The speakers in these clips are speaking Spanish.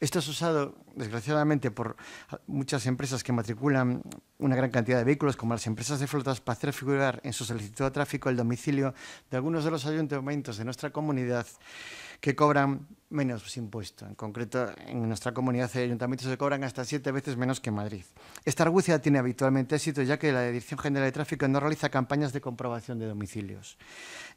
Esto es usado, desgraciadamente, por muchas empresas que matriculan una gran cantidad de vehículos, como las empresas de flotas, para hacer figurar en su solicitud de tráfico el domicilio de algunos de los ayuntamientos de nuestra comunidad que cobran menos pues, impuesto. En concreto, en nuestra comunidad de eh, ayuntamientos se cobran hasta siete veces menos que en Madrid. Esta argucia tiene habitualmente éxito ya que la Dirección General de Tráfico no realiza campañas de comprobación de domicilios,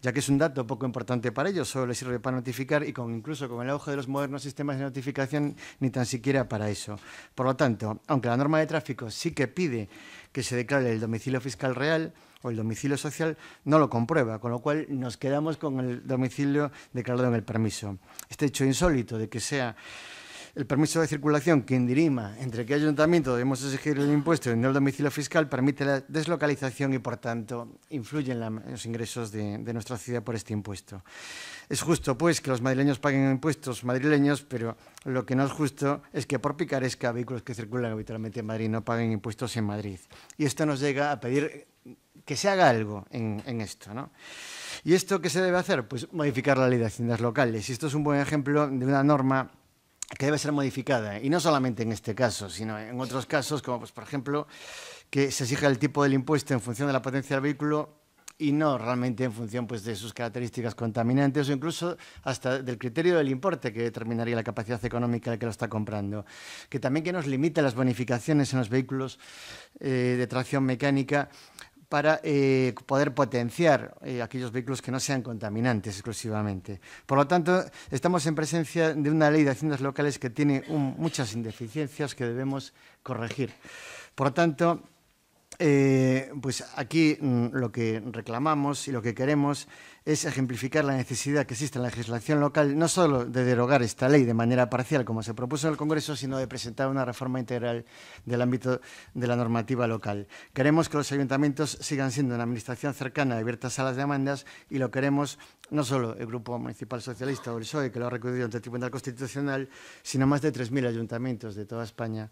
ya que es un dato poco importante para ellos, solo les sirve para notificar y con, incluso con el auge de los modernos sistemas de notificación ni tan siquiera para eso. Por lo tanto, aunque la norma de tráfico sí que pide que se declare el domicilio fiscal real, o el domicilio social no lo comprueba, con lo cual nos quedamos con el domicilio declarado en el permiso. Este hecho insólito de que sea el permiso de circulación quien dirima entre qué ayuntamiento debemos exigir el impuesto en el domicilio fiscal permite la deslocalización y, por tanto, influyen los ingresos de, nuestra ciudad por este impuesto. Es justo, pues, que los madrileños paguen impuestos madrileños, pero lo que no es justo es que por picaresca vehículos que circulan habitualmente en Madrid no paguen impuestos en Madrid. Y esto nos llega a pedir que se haga algo en, en esto, ¿no? ¿Y esto qué se debe hacer? Pues modificar la ley de haciendas locales. Y esto es un buen ejemplo de una norma que debe ser modificada, y no solamente en este caso, sino en otros casos, como pues, por ejemplo que se exija el tipo del impuesto en función de la potencia del vehículo y no realmente en función pues, de sus características contaminantes o incluso hasta del criterio del importe que determinaría la capacidad económica del que lo está comprando. Que también que nos limita las bonificaciones en los vehículos eh, de tracción mecánica para eh, poder potenciar eh, aquellos vehículos que no sean contaminantes exclusivamente. Por lo tanto, estamos en presencia de una ley de haciendas locales que tiene muchas indeficiencias que debemos corregir. Por lo tanto, eh, pues aquí mm, lo que reclamamos y lo que queremos es ejemplificar la necesidad que existe en la legislación local, no solo de derogar esta ley de manera parcial, como se propuso en el Congreso, sino de presentar una reforma integral del ámbito de la normativa local. Queremos que los ayuntamientos sigan siendo una administración cercana, abiertas a las demandas, y lo queremos no solo el Grupo Municipal Socialista o el PSOE, que lo ha recurrido ante el Tribunal Constitucional, sino más de 3.000 ayuntamientos de toda España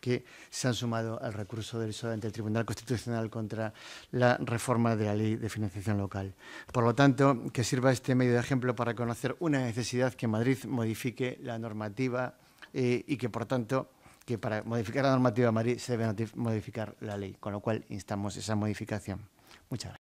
que se han sumado al recurso del PSOE ante el Tribunal Constitucional contra la reforma de la Ley de Financiación Local. Por lo tanto, que sirva este medio de ejemplo para conocer una necesidad que Madrid modifique la normativa eh, y que, por tanto, que para modificar la normativa de Madrid se debe modificar la ley, con lo cual instamos esa modificación. Muchas gracias.